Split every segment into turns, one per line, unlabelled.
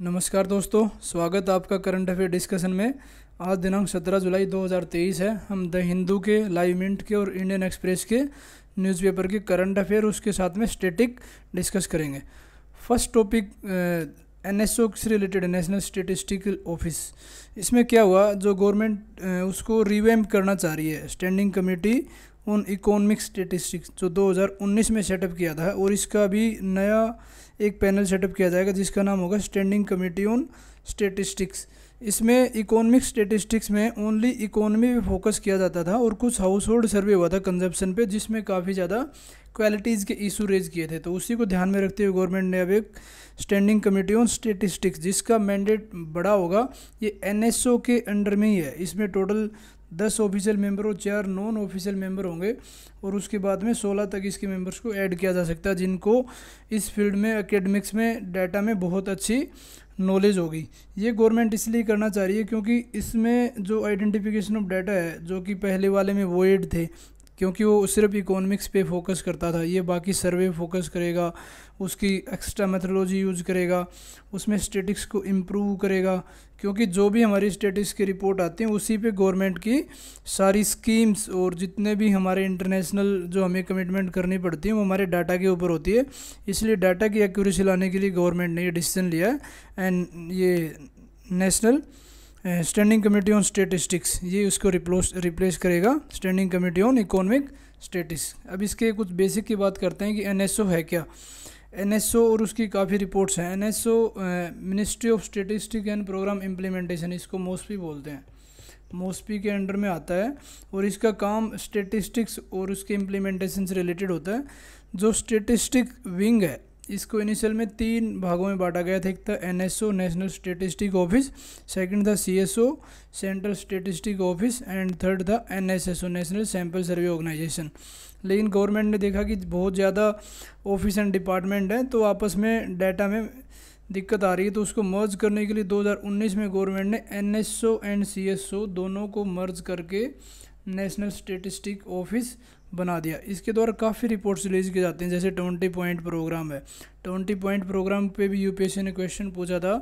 नमस्कार दोस्तों स्वागत आपका करंट अफेयर डिस्कशन में आज दिनांक 17 जुलाई 2023 है हम द हिंदू के लाइव मिंट के और इंडियन एक्सप्रेस के न्यूज़पेपर के करंट अफेयर उसके साथ में स्टेटिक डिस्कस करेंगे फर्स्ट टॉपिक एन एस से रिलेटेड नेशनल स्टेटिस्टिकल ऑफिस इसमें क्या हुआ जो गवर्नमेंट उसको रिवेम करना चाह रही है standing committee on economic statistics जो 2019 में सेटअप किया था और इसका भी नया एक पैनल सेटअप किया जाएगा जिसका नाम होगा स्टैंडिंग कमेटी ऑन स्टेटिस्टिक्स इसमें इकोनॉमिक स्टेटिस्टिक्स में ओनली इकोनॉमी पे फोकस किया जाता था और कुछ हाउस होल्ड सर्वे हुआ था कंजप्शन पे जिसमें काफ़ी ज़्यादा क्वालिटीज़ के इशू रेज किए थे तो उसी को ध्यान में रखते हुए गवर्नमेंट ने अब एक स्टैंडिंग कमेटी ऑन स्टेटिस्टिक्स जिसका मैंडेट बड़ा होगा ये एन के अंडर में ही है इसमें टोटल दस ऑफिशियल मेंबर और चार नॉन ऑफिशियल मेंबर होंगे और उसके बाद में सोलह तक इसके मेंबर्स को ऐड किया जा सकता है जिनको इस फील्ड में एकेडमिक्स में डाटा में बहुत अच्छी नॉलेज होगी ये गवर्नमेंट इसलिए करना चाह रही है क्योंकि इसमें जो आइडेंटिफिकेशन ऑफ डाटा है जो कि पहले वाले में वोइड थे क्योंकि वो सिर्फ इकोनॉमिक्स पे फोकस करता था ये बाकी सर्वे फोकस करेगा उसकी एक्स्ट्रा मेथोलॉजी यूज़ करेगा उसमें स्टेटिक्स को इम्प्रूव करेगा क्योंकि जो भी हमारी स्टेटिक्स की रिपोर्ट आती है उसी पे गवर्नमेंट की सारी स्कीम्स और जितने भी हमारे इंटरनेशनल जो हमें कमिटमेंट करनी पड़ती है वो हमारे डाटा के ऊपर होती है इसलिए डाटा की एक्यूरेसी लाने के लिए गवर्नमेंट ने ये डिसीजन लिया है एंड ये national standing committee on statistics ये उसको रिप्लोस रिप्लेस करेगा standing committee on economic statistics अब इसके कुछ बेसिक की बात करते हैं कि एन है क्या एन और उसकी काफ़ी रिपोर्ट्स हैं N ministry of statistic and programme implementation इसको मोस्पी बोलते हैं मोस्पी के अंडर में आता है और इसका काम स्टेटिस्टिक्स और उसके इम्प्लीमेंटेशन से रिलेटेड होता है जो स्टेटिस्टिक विंग है इसको इनिशियल में तीन भागों में बांटा गया था एक था N national statistic office second था C central statistic office and third था N national sample survey organisation लेकिन गवर्नमेंट ने देखा कि बहुत ज़्यादा ऑफिस एंड डिपार्टमेंट हैं तो आपस में डाटा में दिक्कत आ रही है तो उसको मर्ज करने के लिए 2019 में गवर्नमेंट ने एन एस एंड सी दोनों को मर्ज करके नेशनल स्टेटिस्टिक ऑफिस बना दिया इसके द्वारा काफ़ी रिपोर्ट्स रिलीज़ किए जाते हैं जैसे ट्वेंटी पॉइंट प्रोग्राम है ट्वेंटी पॉइंट प्रोग्राम पे भी यूपीएससी ने क्वेश्चन पूछा था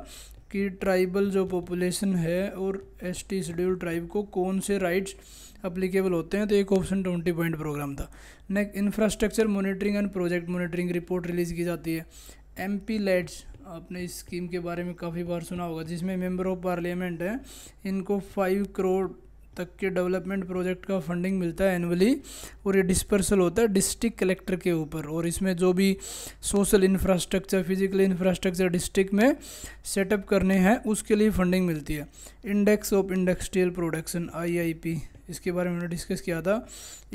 कि ट्राइबल जो पॉपुलेशन है और एस टी शेड्यूल ट्राइब को कौन से राइट्स अप्लीकेबल होते हैं तो एक ऑप्शन ट्वेंटी पॉइंट प्रोग्राम था next infrastructure monitoring and project monitoring report release की जाती है एम पी आपने इस स्कीम के बारे में काफ़ी बार सुना होगा जिसमें मेम्बर ऑफ पार्लियामेंट हैं इनको फाइव करोड़ तक के डेवलपमेंट प्रोजेक्ट का फंडिंग मिलता है एनुअली और ये डिस्पर्सल होता है डिस्ट्रिक्ट कलेक्टर के ऊपर और इसमें जो भी social infrastructure physical infrastructure district में सेटअप करने हैं उसके लिए फंडिंग मिलती है इंडेक्स ऑफ इंडस्ट्रियल प्रोडक्शन आई इसके बारे में उन्होंने डिस्कस किया था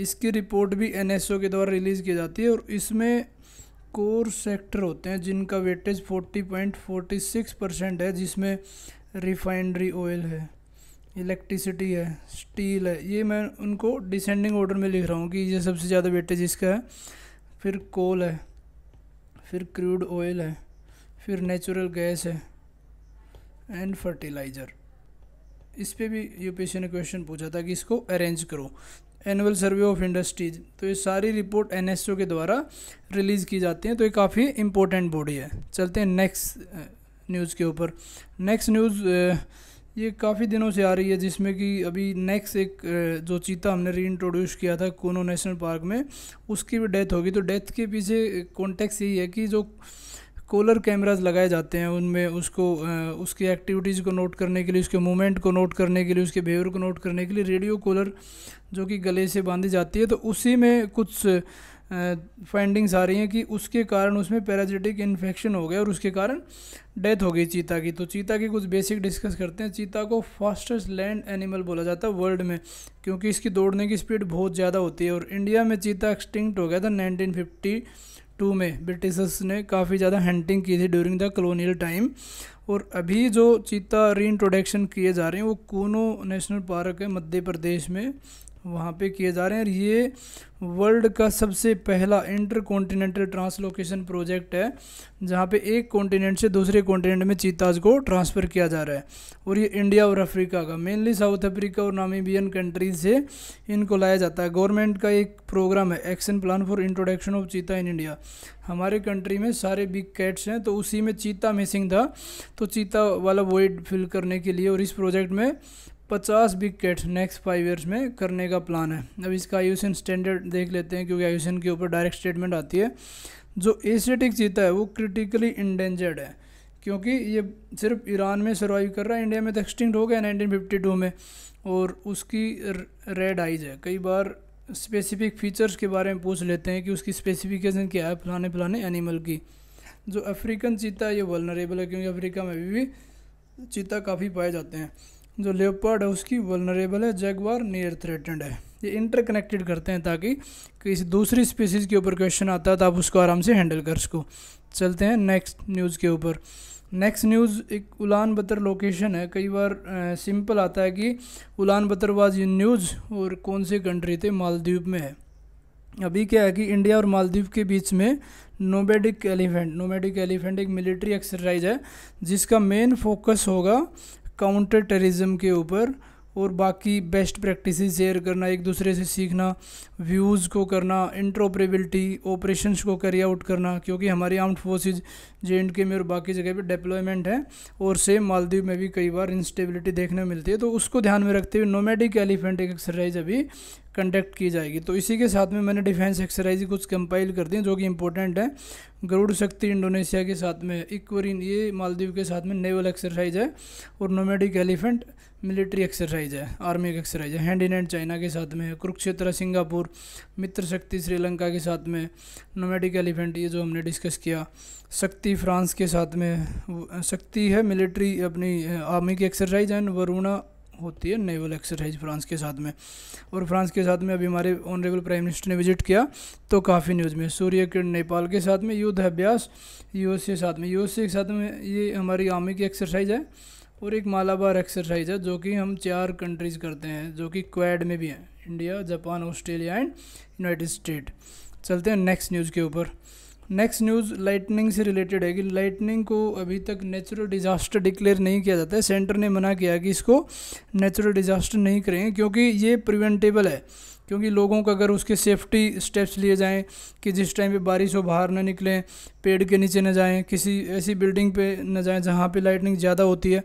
इसकी रिपोर्ट भी एन के द्वारा रिलीज़ की जाती है और इसमें कोर सेक्टर होते हैं जिनका वेटेज सिक्स परसेंट है जिसमें रिफाइनरी ऑयल है इलेक्ट्रिसिटी है स्टील है ये मैं उनको डिसेंडिंग ऑर्डर में लिख रहा हूँ कि ये सबसे ज़्यादा वेटेज इसका है फिर कोल है फिर क्रूड ऑयल है फिर नेचुरल गैस है एंड फर्टिलाइज़र इस पर भी यूपीएससी ने क्वेश्चन पूछा था कि इसको अरेंज करो एनुअल सर्वे ऑफ इंडस्ट्रीज तो ये सारी रिपोर्ट एन के द्वारा रिलीज़ की जाती हैं तो ये काफ़ी इंपॉर्टेंट बॉडी है चलते हैं नेक्स्ट न्यूज़ के ऊपर नेक्स्ट न्यूज़ ये काफ़ी दिनों से आ रही है जिसमें कि अभी नेक्स्ट एक जो चीता हमने री इंट्रोड्यूस किया था कोनो नेशनल पार्क में उसकी भी डेथ होगी तो डेथ के पीछे कॉन्टेक्स यही है कि जो कोलर कैमराज लगाए जाते हैं उनमें उसको उसकी एक्टिविटीज़ को नोट करने के लिए उसके मूवमेंट को नोट करने के लिए उसके बिहेवियर को नोट करने के लिए रेडियो कोलर जो कि गले से बांधी जाती है तो उसी में कुछ फाइंडिंग्स आ रही हैं कि उसके कारण उसमें पैराजिटिक इन्फेक्शन हो गया और उसके कारण डेथ हो गई चीता की तो चीता की कुछ बेसिक डिस्कस करते हैं चीता को फास्टेस्ट लैंड एनिमल बोला जाता है वर्ल्ड में क्योंकि इसकी दौड़ने की स्पीड बहुत ज़्यादा होती है और इंडिया में चीता एक्सटिंक्ट हो गया था नाइनटीन टू में ब्रिटिशर्स ने काफ़ी ज़्यादा हंटिंग की थी ड्यूरिंग द कलोनियल टाइम और अभी जो चीता री किए जा रहे हैं वो कोनो नेशनल पार्क है मध्य प्रदेश में वहाँ पे किए जा रहे हैं और ये वर्ल्ड का सबसे पहला इंटर कॉन्टीनेंटल ट्रांसलोकेशन प्रोजेक्ट है जहाँ पे एक कॉन्टीनेंट से दूसरे कॉन्टीनेंट में चीताज को ट्रांसफ़र किया जा रहा है और ये इंडिया और अफ्रीका का मेनली साउथ अफ्रीका और नामीबियन कंट्रीज से इनको लाया जाता है गवर्नमेंट का एक प्रोग्राम है action plan for introduction of cheetah in India हमारे कंट्री में सारे बिग कैट्स हैं तो उसी में चीता मिसिंग था तो चीता वाला वॉइड फिल करने के लिए और इस प्रोजेक्ट में 50 बिग नेक्स्ट फाइव ईयर्स में करने का प्लान है अब इसका आयुषन स्टैंडर्ड देख लेते हैं क्योंकि आयुषन के ऊपर डायरेक्ट स्टेटमेंट आती है जो एशियाटिक चीता है वो क्रिटिकली इंडेंजर्ड है क्योंकि ये सिर्फ ईरान में सर्वाइव कर रहा है इंडिया में तो एक्सटिंक्ट हो गया नाइनटीन में और उसकी रेड आइज है कई बार स्पेसिफिक फीचर्स के बारे में पूछ लेते हैं कि उसकी स्पेसिफिकेशन क्या है फलाने फलाने एनिमल की जो अफ्रीकन चीता है ये वलनरेबल है क्योंकि अफ्रीका में अभी भी चीता काफ़ी पाए जाते हैं जो लेपर्ड है उसकी वलनरेबल है जैगवार नियर थ्रेटेंड है ये इंटरकनेक्टेड करते हैं ताकि किसी दूसरी स्पीसीज़ के ऊपर क्वेश्चन आता है तो आप उसको आराम से हैंडल कर सको चलते हैं नेक्स्ट न्यूज़ के ऊपर नेक्स्ट न्यूज़ एक उलान बतर लोकेशन है कई बार सिंपल आता है कि उलान बतर वाज न्यूज़ और कौन से कंट्री थे मालदीव में है अभी क्या है कि इंडिया और मालदीव के बीच में नोमेडिक एलिफेंट नोमेडिक एलिफेंट एक मिलिट्री एक्सरसाइज है जिसका मेन फोकस होगा काउंटर टेररिज्म के ऊपर और बाकी बेस्ट प्रैक्टिस शेयर करना एक दूसरे से सीखना व्यूज़ को करना इंट्रोपरेबिलिटी ऑपरेशन को कैरी आउट करना क्योंकि हमारी आर्म्ड फोर्सेज जे एंड के में और बाकी जगह पे डिप्लॉयमेंट है और सेम मालदीव में भी कई बार इंस्टेबिलिटी देखने मिलती है तो उसको ध्यान में रखते हुए नोमेडिक एलिफेंट एक एक्सरसाइज अभी कंडक्ट की जाएगी तो इसी के साथ में मैंने डिफेंस एक्सरसाइज कुछ कंपाइल कर दी जो कि इंपॉर्टेंट है गरुड़ शक्ति इंडोनेशिया के साथ में इक्वरिन ये मालदीव के साथ में नेवल एक्सरसाइज है और नोमेडिक एलिफेंट मिलिट्री एक्सरसाइज है आर्मी की एक्सरसाइज है हैंड इन हैंड चाइना के साथ में है कुरुक्षेत्र सिंगापुर मित्र शक्ति श्रीलंका के साथ में नोमेटिक एलिफेंट ये जो हमने डिस्कस किया शक्ति फ्रांस के साथ में शक्ति है मिलिट्री अपनी आर्मी की एक्सरसाइज एंड वरुणा होती है नेवल एक्सरसाइज फ्रांस के साथ में और फ्रांस के साथ में अभी हमारे ऑनरेबल प्राइम मिनिस्टर ने विजिट किया तो काफ़ी न्यूज़ में सूर्य किरण नेपाल के साथ में युद्ध अभ्यास यूएसए के साथ में यूएसए के साथ में ये हमारी आर्मी की एक्सरसाइज है और एक मालाबार एक्सरसाइज है जो कि हम चार कंट्रीज़ करते हैं जो कि क्वैड में भी हैं India Japan Australia and United State चलते हैं नेक्स्ट न्यूज़ के ऊपर नेक्स्ट न्यूज़ लाइटनिंग से रिलेटेड है कि लाइटनिंग को अभी तक नेचुरल डिज़ास्टर डिक्लेयर नहीं किया जाता है सेंटर ने मना किया कि इसको नेचुरल डिज़ास्टर नहीं करेंगे क्योंकि ये प्रिवेंटेबल है क्योंकि लोगों को अगर उसके सेफ्टी स्टेप्स लिए जाएँ कि जिस टाइम पे बारिश हो बाहर ना निकलें पेड़ के नीचे ना जाएं किसी ऐसी बिल्डिंग पे ना जाएं जहाँ पे लाइटनिंग ज़्यादा होती है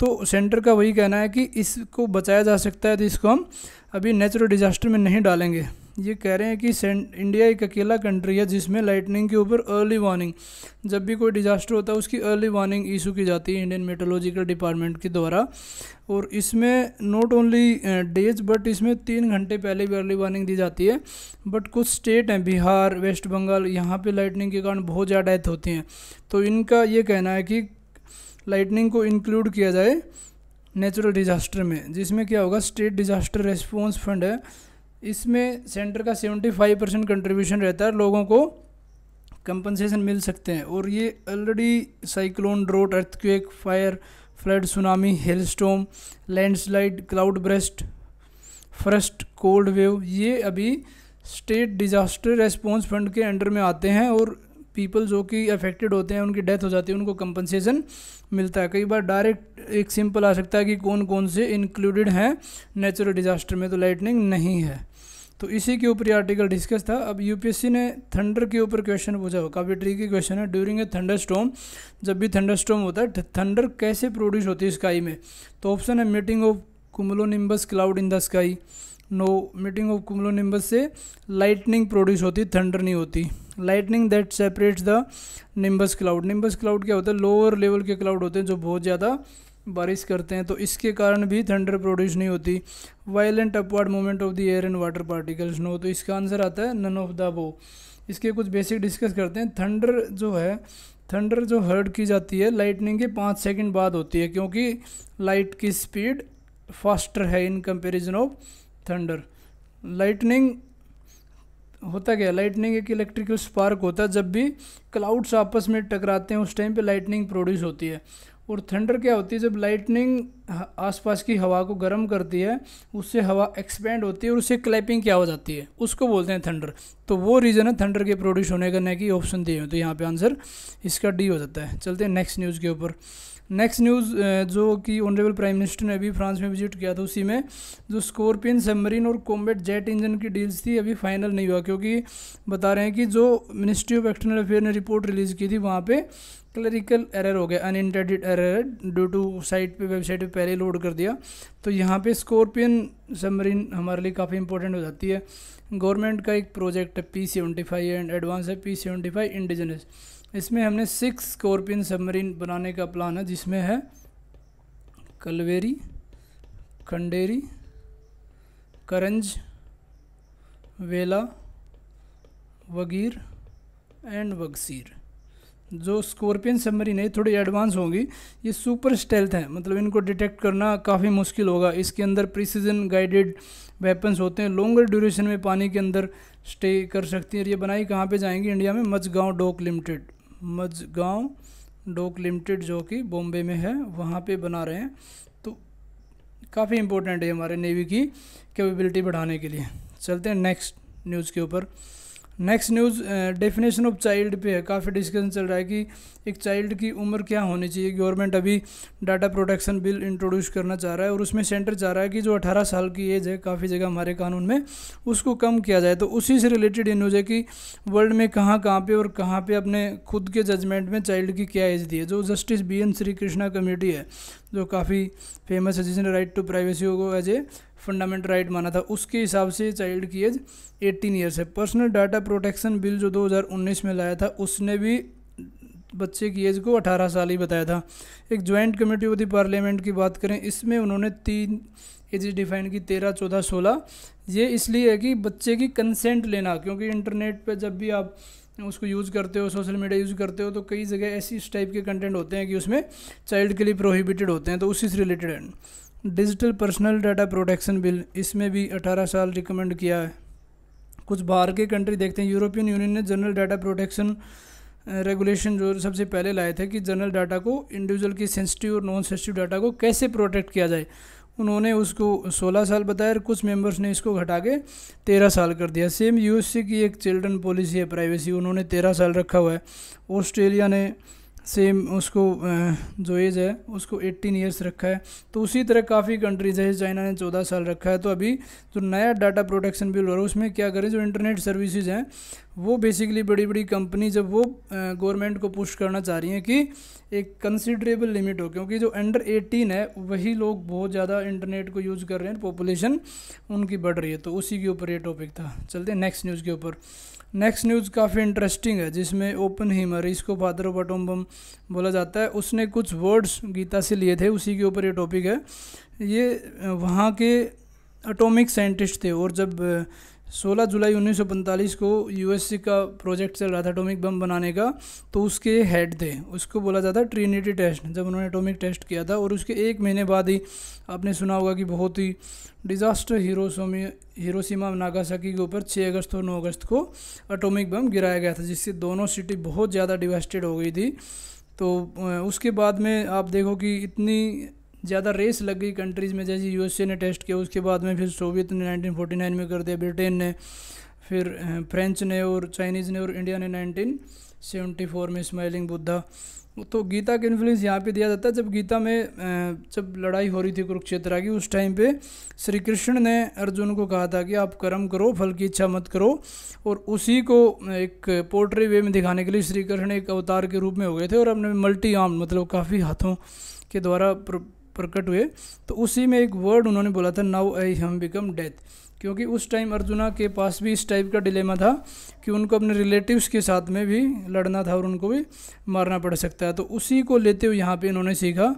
तो सेंटर का वही कहना है कि इसको बचाया जा सकता है तो इसको हम अभी नेचुरल डिज़ास्टर में नहीं डालेंगे ये कह रहे हैं कि इंडिया एक अकेला कंट्री है जिसमें लाइटनिंग के ऊपर अर्ली वार्निंग जब भी कोई डिज़ास्टर होता है उसकी अर्ली वार्निंग इशू की जाती है इंडियन मेटोलॉजिकल डिपार्टमेंट के द्वारा और इसमें नॉट ओनली डेज बट इसमें तीन घंटे पहले भी अर्ली वार्निंग दी जाती है बट कुछ स्टेट हैं बिहार वेस्ट बंगाल यहाँ पर लाइटनिंग के कारण बहुत ज़्यादा डेथ होती हैं तो इनका ये कहना है कि लाइटनिंग को इंक्लूड किया जाए नेचुरल डिज़ास्टर में जिसमें क्या होगा स्टेट डिज़ास्टर रेस्पॉन्स फंड है इसमें सेंटर का सेवेंटी फाइव परसेंट कंट्रीब्यूशन रहता है लोगों को कंपनसेशन मिल सकते हैं और ये already cyclone drought earthquake fire flood tsunami hailstorm storm landslide cloud burst frost cold wave ये अभी स्टेट डिजास्टर रेस्पॉन्स फंड के अंडर में आते हैं और पीपल जो कि अफेक्टेड होते हैं उनकी डेथ हो जाती है उनको कंपनसेशन मिलता है कई बार डायरेक्ट एक सिंपल आ सकता है कि कौन कौन से इंक्लूडेड हैं नेचुरल डिजास्टर में तो लाइटनिंग नहीं है तो इसी के ऊपर ये आर्टिकल डिस्कस था अब यूपीएससी ने थंडर के ऊपर क्वेश्चन पूछा हो काफ़ी ट्रिकी क्वेश्चन है ड्यूरिंग ए थंडर स्टोम जब भी थंडर स्टोम होता है थंडर कैसे प्रोड्यूस होती है स्काई में तो ऑप्शन है meeting of nimbus cloud in the sky no meeting of nimbus से लाइटनिंग प्रोड्यूस होती थंडर नहीं होती lightning that separates the nimbus cloud nimbus cloud क्या होता है लोअर लेवल के क्लाउड होते हैं जो बहुत ज़्यादा बारिश करते हैं तो इसके कारण भी थंडर प्रोड्यूस नहीं होती violent upward movement of the air and water particles no तो इसका आंसर आता है नन ऑफ द बो इसके कुछ बेसिक डिस्कस करते हैं थंडर जो है थंडर जो हर्ड की जाती है लाइटनिंग के पाँच सेकंड बाद होती है क्योंकि लाइट की स्पीड फास्टर है in comparison of thunder lightning होता क्या लाइटनिंग एक इलेक्ट्रिकल स्पार्क होता है जब भी क्लाउड्स आपस में टकराते हैं उस टाइम पे लाइटनिंग प्रोड्यूस होती है और थंडर क्या होती है जब लाइटनिंग आसपास की हवा को गर्म करती है उससे हवा एक्सपेंड होती है और उससे क्लैपिंग क्या हो जाती है उसको बोलते हैं थंडर तो वो रीज़न है थंडर के प्रोड्यूस होने का नए कि ऑप्शन दिए हुए तो यहाँ पे आंसर इसका डी हो जाता है चलते हैं नेक्स्ट न्यूज़ के ऊपर नेक्स्ट न्यूज़ uh, जो कि ऑनरेबल प्राइम मिनिस्टर ने अभी फ्रांस में विजिट किया था उसी में जो स्कॉर्पियन सबमरीन और कॉम्बेट जेट इंजन की डील्स थी अभी फाइनल नहीं हुआ क्योंकि बता रहे हैं कि जो मिनिस्ट्री ऑफ एक्सटर्नल अफेयर ने रिपोर्ट रिलीज़ की थी वहाँ पे क्लरिकल एरर हो गया unintended error due to site पे वेबसाइट पे पहले लोड कर दिया तो यहाँ पे स्कॉर्पियन सबमरीन हमारे लिए काफ़ी इंपॉर्टेंट हो जाती है गवर्नमेंट का एक प्रोजेक्ट है P seventy five and advance है पी सेवेंटी फाइव इंडिजनस इसमें हमने सिक्स स्कॉर्पियन सबमरीन बनाने का प्लान है जिसमें है कलवेरी खंडेरी करंज वेला वगीर एंड वगसीर जो स्कॉर्पियन सबमरीन है थोड़ी एडवांस होंगी ये सुपर स्टेल्थ हैं मतलब इनको डिटेक्ट करना काफ़ी मुश्किल होगा इसके अंदर प्रिसीजन गाइडेड वेपन्स होते हैं लॉन्गर ड्यूरेशन में पानी के अंदर स्टे कर सकती हैं और ये बनाई कहाँ पे जाएंगी इंडिया में Mazagon dock limited Mazagon dock limited जो कि बॉम्बे में है वहाँ पे बना रहे हैं तो काफ़ी इम्पोर्टेंट है हमारे नेवी की कैपेबिलिटी बढ़ाने के लिए चलते हैं नेक्स्ट न्यूज़ के ऊपर next news definition of child पे है काफ़ी डिस्कशन चल रहा है कि एक चाइल्ड की उम्र क्या होनी चाहिए गवर्नमेंट अभी डाटा प्रोटेक्शन बिल इंट्रोड्यूस करना चाह रहा है और उसमें सेंटर चाह रहा है कि जो 18 साल की एज है काफ़ी जगह हमारे कानून में उसको कम किया जाए तो उसी से रिलेटेड ये न्यूज़ है कि वर्ल्ड में कहाँ कहाँ पर और कहाँ पर अपने खुद के जजमेंट में चाइल्ड की क्या एज दी है जो justice B N Srikrishna committee है जो काफ़ी फेमस है जिसने राइट टू प्राइवेसी को एज ए फंडामेंटल राइट माना था उसके हिसाब से चाइल्ड की एज 18 ईयर्स है पर्सनल डाटा प्रोटेक्शन बिल जो 2019 में लाया था उसने भी बच्चे की एज को 18 साल ही बताया था एक joint committee of the parliament की बात करें इसमें उन्होंने तीन एज डिफाइन की तेरह चौदह सोलह ये इसलिए है कि बच्चे की कंसेंट लेना क्योंकि इंटरनेट पर जब भी आप उसको यूज़ करते हो सोशल मीडिया यूज़ करते हो तो कई जगह ऐसी इस टाइप के कंटेंट होते हैं कि उसमें चाइल्ड के लिए प्रोहिबिटेड होते हैं तो उसी से रिलेटेड है digital personal data protection bill इसमें भी 18 साल रिकमेंड किया है कुछ बाहर के कंट्री देखते हैं यूरोपियन यूनियन ने जनरल डाटा प्रोटेक्शन रेगुलेशन जो सबसे पहले लाए थे कि जनरल डाटा को इंडिविजुअल की सेंसिटिव और नॉन सेंसिटिव डाटा को कैसे प्रोटेक्ट किया जाए उन्होंने उसको 16 साल बताया और कुछ मेंबर्स ने इसको घटा के तेरह साल कर दिया सेम यूएसए की एक चिल्ड्रन पॉलिसी है प्राइवेसी उन्होंने तेरह साल रखा हुआ है ऑस्ट्रेलिया ने सेम उसको जो एज है उसको 18 ईयर्स रखा है तो उसी तरह काफ़ी कंट्रीज है चाइना ने 14 साल रखा है तो अभी जो नया डाटा प्रोटेक्शन बिल हो रहा है उसमें क्या करें जो इंटरनेट सर्विसेज हैं वो बेसिकली बड़ी बड़ी कंपनी जब वो गवर्नमेंट को पुश करना चाह रही हैं कि एक कंसिडरेबल लिमिट हो क्योंकि जो अंडर 18 है वही लोग बहुत ज़्यादा इंटरनेट को यूज़ कर रहे हैं पॉपुलेशन उनकी बढ़ रही है तो उसी के ऊपर ये टॉपिक था चलते हैं नेक्स्ट न्यूज़ के ऊपर नेक्स्ट न्यूज़ काफ़ी इंटरेस्टिंग है जिसमें ओपन हीमर इसको फादर ऑफ अटोम्बम बोला जाता है उसने कुछ वर्ड्स गीता से लिए थे उसी के ऊपर ये टॉपिक है ये वहाँ के अटोमिक साइंटिस्ट थे और जब 16 जुलाई 1945 को यूएससी का प्रोजेक्ट चल रहा था एटॉमिक बम बनाने का तो उसके हेड थे उसको बोला जाता ट्रिनिटी टेस्ट जब उन्होंने एटॉमिक टेस्ट किया था और उसके एक महीने बाद ही आपने सुना होगा कि बहुत ही डिज़ास्टर हीरोसोमी हिरोसीमा नागासाकी के ऊपर 6 अगस्त और 9 अगस्त को एटॉमिक बम गिराया गया था जिससे दोनों सिटी बहुत ज़्यादा डिवेस्टेड हो गई थी तो उसके बाद में आप देखो कि इतनी ज़्यादा रेस लग गई कंट्रीज़ में जैसे यूएसए ने टेस्ट किया उसके बाद में फिर सोवियत ने 1949 में कर दिया ब्रिटेन ने फिर फ्रेंच ने और चाइनीज़ ने और इंडिया ने 1974 में स्माइलिंग बुद्धा तो गीता के इन्फ्लुएंस यहाँ पे दिया जाता है जब गीता में जब लड़ाई हो रही थी कुरुक्षेत्र की उस टाइम पे श्री कृष्ण ने अर्जुन को कहा था कि आप कर्म करो फल की इच्छा मत करो और उसी को एक पोर्ट्री वे में दिखाने के लिए श्री कृष्ण एक अवतार के रूप में हो गए थे और अपने मल्टी आर्म मतलब काफ़ी हाथों के द्वारा प्रकट हुए तो उसी में एक वर्ड उन्होंने बोला था नाउ आई हम बिकम डेथ क्योंकि उस टाइम अर्जुना के पास भी इस टाइप का डिलेमा था कि उनको अपने रिलेटिव्स के साथ में भी लड़ना था और उनको भी मारना पड़ सकता है तो उसी को लेते हुए यहाँ पे इन्होंने सीखा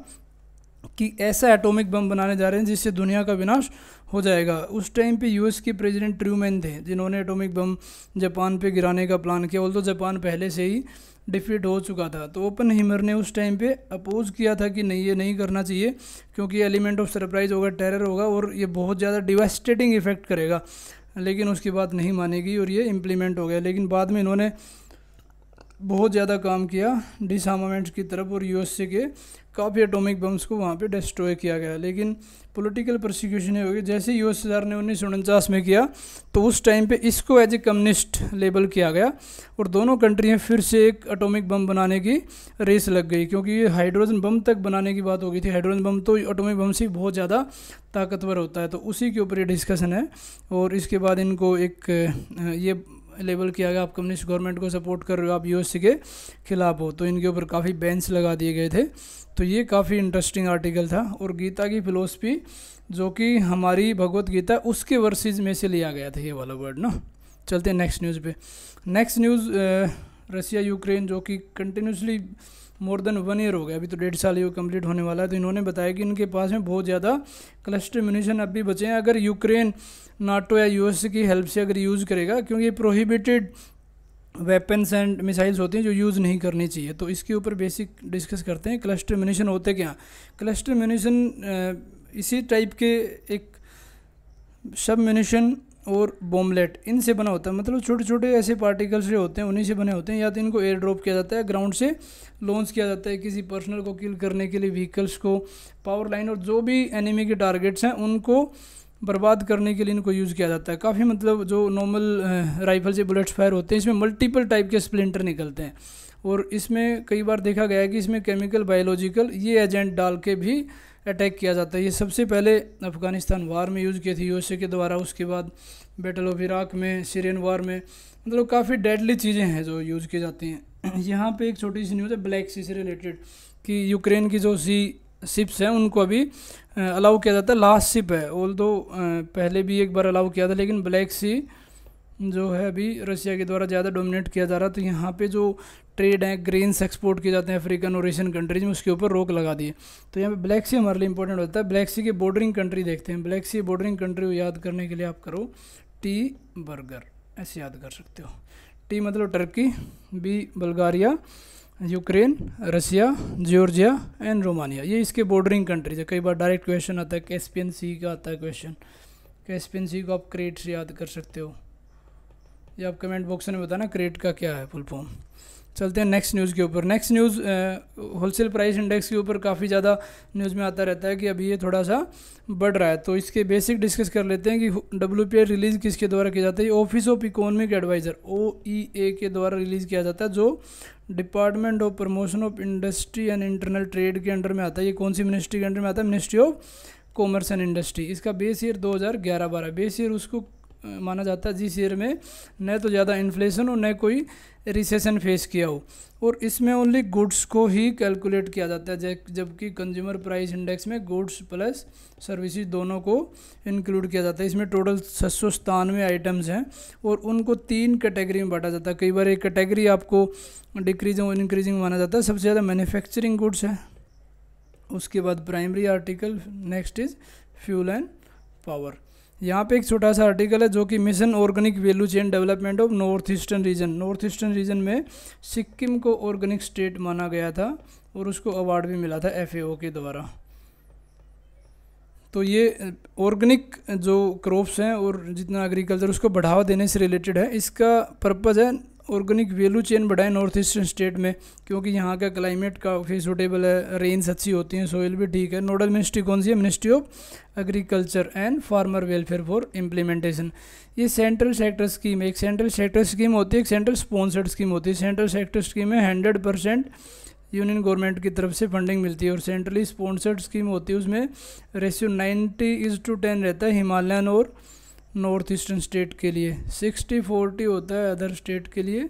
कि ऐसा एटॉमिक बम बनाने जा रहे हैं जिससे दुनिया का विनाश हो जाएगा उस टाइम पे यूएस के प्रेसिडेंट ट्रूमैन थे जिन्होंने एटॉमिक बम जापान पे गिराने का प्लान किया ऑल तो जापान पहले से ही डिफीट हो चुका था तो ओपन हिमर ने उस टाइम पे अपोज किया था कि नहीं ये नहीं करना चाहिए क्योंकि एलिमेंट ऑफ सरप्राइज होगा टेरर होगा और ये बहुत ज़्यादा डिवेस्टेटिंग इफेक्ट करेगा लेकिन उसकी बात नहीं मानेगी और ये इम्प्लीमेंट हो गया लेकिन बाद में इन्होंने बहुत ज़्यादा काम किया डिसआर्मामेंट की तरफ और यूएसए के काफ़ी एटॉमिक बम्स को वहाँ पे डिस्ट्रॉय किया गया लेकिन पॉलिटिकल प्रोसिक्यूशन हो गया जैसे यू एस ने उन्नीस में किया तो उस टाइम पे इसको एज ए कम्युनिस्ट लेबल किया गया और दोनों कंट्रियाँ फिर से एक एटॉमिक बम बनाने की रेस लग गई क्योंकि ये हाइड्रोजन बम तक बनाने की बात हो गई थी हाइड्रोजन बम तो ऑटोमिक बम से बहुत ज़्यादा ताकतवर होता है तो उसी के ऊपर ये डिस्कशन है और इसके बाद इनको एक ये लेबल किया गया आप कम्युनिस्ट गवर्नमेंट को सपोर्ट कर रहे हो आप यू के खिलाफ हो तो इनके ऊपर काफ़ी बैंस लगा दिए गए थे तो ये काफ़ी इंटरेस्टिंग आर्टिकल था और गीता की फ़िलोसफी जो कि हमारी भगवत गीता उसके वर्सेज में से लिया गया था ये वाला वर्ड ना चलते हैं नेक्स्ट न्यूज़ पे नेक्स्ट न्यूज़ रसिया यूक्रेन जो कि continuously more than one year हो गया अभी तो डेढ़ साल ये कंप्लीट होने वाला है तो इन्होंने बताया कि इनके पास में बहुत ज़्यादा क्लस्टर म्यूनिशन अब भी बचे हैं अगर यूक्रेन नाटो या यूएस की हेल्प से अगर यूज़ करेगा क्योंकि प्रोहिबिटेड वेपन्स एंड मिसाइल्स होती हैं जो यूज़ नहीं करनी चाहिए तो इसके ऊपर बेसिक डिस्कस करते हैं क्लस्टर म्यूनिशन होते क्या क्लस्टर म्यूनिशन इसी टाइप के एक सब म्यूनिशन और बॉम्बलेट इनसे बना होता है मतलब छोटे छोटे ऐसे पार्टिकल्स जो होते हैं उन्हीं से बने होते हैं या तो इनको एयर ड्रॉप किया जाता है ग्राउंड से लॉन्च किया जाता है किसी पर्सनल को किल करने के लिए व्हीकल्स को पावर लाइन और जो भी एनिमी के टारगेट्स हैं उनको बर्बाद करने के लिए इनको यूज़ किया जाता है काफ़ी मतलब जो नॉर्मल राइफल से बुलेट्स फायर होते हैं इसमें मल्टीपल टाइप के स्प्लिंटर निकलते हैं और इसमें कई बार देखा गया है कि इसमें केमिकल बायोलॉजिकल ये एजेंट डाल के भी अटैक किया जाता है ये सबसे पहले अफ़गानिस्तान वार में यूज़ किए थे यूएसए के द्वारा उसके बाद बैटल ऑफ इराक में सीरियन वार में मतलब काफ़ी डेडली चीज़ें हैं जो यूज़ की जाती हैं यहाँ पे एक छोटी सी न्यूज़ है ब्लैक सी से रिलेटेड कि यूक्रेन की जो सी शिप्स हैं उनको अभी अलाउ किया जाता है लास्ट शिप है ओल दो पहले भी एक बार अलाउ किया था लेकिन ब्लैक सी जो है अभी रशिया के द्वारा ज़्यादा डोमिनेट किया जा रहा है तो यहाँ पे जो ट्रेड है ग्रेन्स एक्सपोर्ट किए जाते हैं अफ्रीकन और एशियन कंट्रीज में उसके ऊपर रोक लगा दिए तो यहाँ पे ब्लैक सी हमारे लिए इंपॉर्टेंट होता है ब्लैक सी के बॉर्डरिंग कंट्री देखते हैं ब्लैक सी बॉर्डरिंग कंट्री को याद करने के लिए आप करो टी बर्गर ऐसे याद कर सकते हो टी मतलब Turkey B Bulgaria Ukraine Russia Georgia and Romania ये इसके बॉर्डरिंग कंट्रीज है कई बार डायरेक्ट क्वेश्चन आता है कैसपियन सी का आता है क्वेश्चन कैसपियन सी को आप क्रेट से याद कर सकते हो ये आप कमेंट बॉक्स में बताना क्रेट का क्या है फुल फॉर्म चलते हैं नेक्स्ट न्यूज़ के ऊपर next news wholesale price index के ऊपर काफ़ी ज़्यादा न्यूज़ में आता रहता है कि अभी ये थोड़ा सा बढ़ रहा है तो इसके बेसिक डिस्कस कर लेते हैं कि डब्ल्यू रिलीज़ किसके द्वारा किया जाता है ऑफिस ऑफ इकोनॉमिक एडवाइज़र ओ के द्वारा रिलीज़ किया जाता है जो department of promotion of industry and internal trade के अंडर में आता है ये कौन सी मिनिस्ट्री के अंडर में आता है ministry of commerce and industry इसका बेस ईयर 2011 बारह बेस ईयर उसको माना जाता है जिस ईयर में न तो ज़्यादा इन्फ्लेशन और न कोई रिसेशन फेस किया हो और इसमें ओनली गुड्स को ही कैलकुलेट किया जाता है जबकि कंज्यूमर प्राइस इंडेक्स में गुड्स प्लस सर्विसेज दोनों को इंक्लूड किया जाता है इसमें टोटल छः सौ सतानवे आइटम्स हैं और उनको तीन कैटेगरी में बांटा जाता है कई बार एक कैटेगरी आपको डिक्रीजिंग और इंक्रीजिंग माना जाता है सबसे ज़्यादा मैन्युफैक्चरिंग गुड्स है उसके बाद primary article next is fuel and power यहाँ पे एक छोटा सा आर्टिकल है जो कि mission organic value chain development of north eastern region north eastern region में सिक्किम को ऑर्गेनिक स्टेट माना गया था और उसको अवार्ड भी मिला था एफ के द्वारा तो ये ऑर्गेनिक जो क्रॉप्स हैं और जितना एग्रीकल्चर उसको बढ़ावा देने से रिलेटेड है इसका पर्पज़ है ऑर्गेनिक वैल्यू चेन बढ़ाएं नॉर्थ ईस्टर्न स्टेट में क्योंकि यहाँ का क्लाइमेट काफ़ी सूटेबल है रेंज अच्छी होती हैं सोइल भी ठीक है नोडल मिनिस्ट्री कौन सी है ministry of agriculture and farmer welfare for implementation ये सेंट्रल सेक्टर स्कीम एक सेंट्रल सेक्टर स्कीम होती है एक सेंट्रल स्पॉन्सर्ड स्कीम होती है सेंट्रल सेक्टर स्कीम में हंड्रेड परसेंट यूनियन गवर्नमेंट की तरफ से फंडिंग मिलती है और सेंट्रली स्पॉन्सर्ड स्कीम होती है उसमें ratio ninety is to ten रहता है हिमालयन और नॉर्थ ईस्टर्न स्टेट के लिए सिक्सटी फोर्टी होता है अदर स्टेट के लिए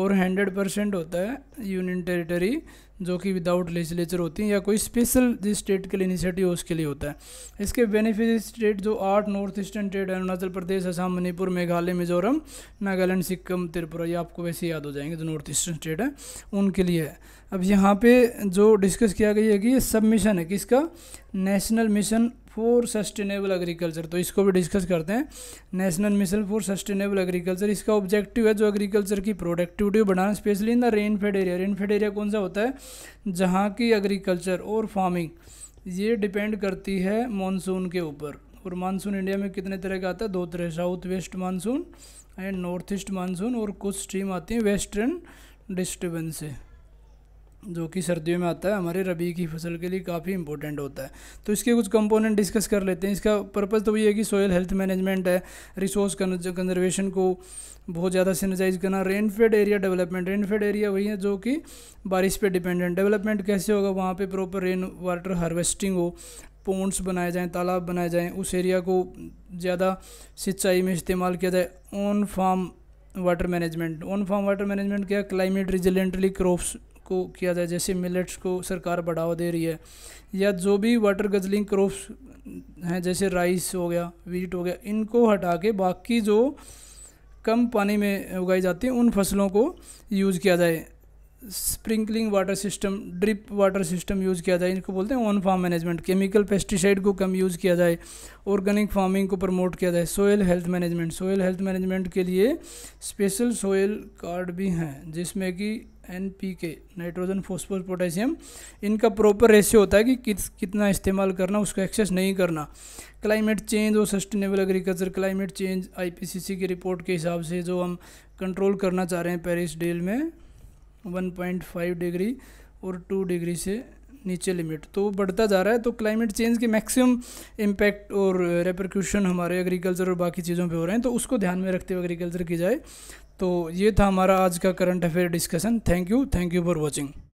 और हंड्रेड परसेंट होता है यूनियन टेरिटरी जो कि विदाउट लेजिलेचर होती है या कोई स्पेशल जिस स्टेट के लिए इनिशिएटिव हो उसके लिए होता है इसके बेनिफिट स्टेट जो आठ north eastern state Arunachal Pradesh Assam Manipur Meghalaya Mizoram Nagaland Sikkim Tripura ये आपको वैसे याद हो जाएंगे जो नॉर्थ ईस्टर्न स्टेट है उनके लिए है अब यहाँ पे जो डिस्कस किया गया है कि ये सब मिशन है किसका national mission for sustainable agriculture तो इसको भी डिस्कस करते हैं national mission for sustainable agriculture इसका ऑब्जेक्टिव है जो एग्रीकल्चर की प्रोडक्टिविटी बढ़ाना specially in the rainfed area rainfed area कौन सा होता है जहाँ की एग्रीकल्चर और फार्मिंग ये डिपेंड करती है मानसून के ऊपर और मानसून इंडिया में कितने तरह का आता है दो तरह south west monsoon and north east monsoon और कुछ स्ट्रीम आती हैं वेस्टर्न डिस्टर्बेंस से जो कि सर्दियों में आता है हमारे रबी की फसल के लिए काफ़ी इंपॉर्टेंट होता है तो इसके कुछ कंपोनेंट डिस्कस कर लेते हैं इसका पर्पज़ तो ये है कि सॉयल हेल्थ मैनेजमेंट है रिसोर्स कंजर्वेशन को बहुत ज़्यादा सेनेटाइज करना rainfed area development rainfed area वही है जो कि बारिश पे डिपेंडेंट डेवलपमेंट कैसे होगा वहाँ पे प्रॉपर रेन वाटर हार्वेस्टिंग हो पोन्ट्स बनाए जाएँ तालाब बनाए जाएँ उस एरिया को ज़्यादा सिंचाई में इस्तेमाल किया जाए on farm water management on farm water management क्या क्लाइमेट रिजिलेंटली क्रॉप्स को किया जाए जैसे मिलेट्स को सरकार बढ़ावा दे रही है या जो भी वाटर गजलिंग क्रॉप्स हैं जैसे राइस हो गया वीट हो गया इनको हटा के बाकी जो कम पानी में उगाई जाती हैं उन फसलों को यूज़ किया जाए sprinkling water system drip water system use किया जाए इनको बोलते हैं on farm management chemical pesticide को कम यूज़ किया जाए ऑर्गेनिक फार्मिंग को प्रमोट किया जाए soil health management soil health management के लिए स्पेशल सोयल कार्ड भी हैं जिसमें कि N P K nitrogen phosphorus potassium इनका प्रॉपर रेशियो होता है कि कित, कितना इस्तेमाल करना उसका एक्सेस नहीं करना क्लाइमेट चेंज और sustainable agriculture climate change IPCC की रिपोर्ट के हिसाब से जो हम कंट्रोल करना चाह रहे हैं पेरिस डेल में 1.5 डिग्री और 2 डिग्री से नीचे लिमिट तो बढ़ता जा रहा है तो क्लाइमेट चेंज के मैक्सिमम इम्पैक्ट और रेपरक्यूशन हमारे एग्रीकल्चर और बाकी चीज़ों पे हो रहे हैं तो उसको ध्यान में रखते हुए एग्रीकल्चर की जाए तो ये था हमारा आज का current affair discussion thank you thank you for watching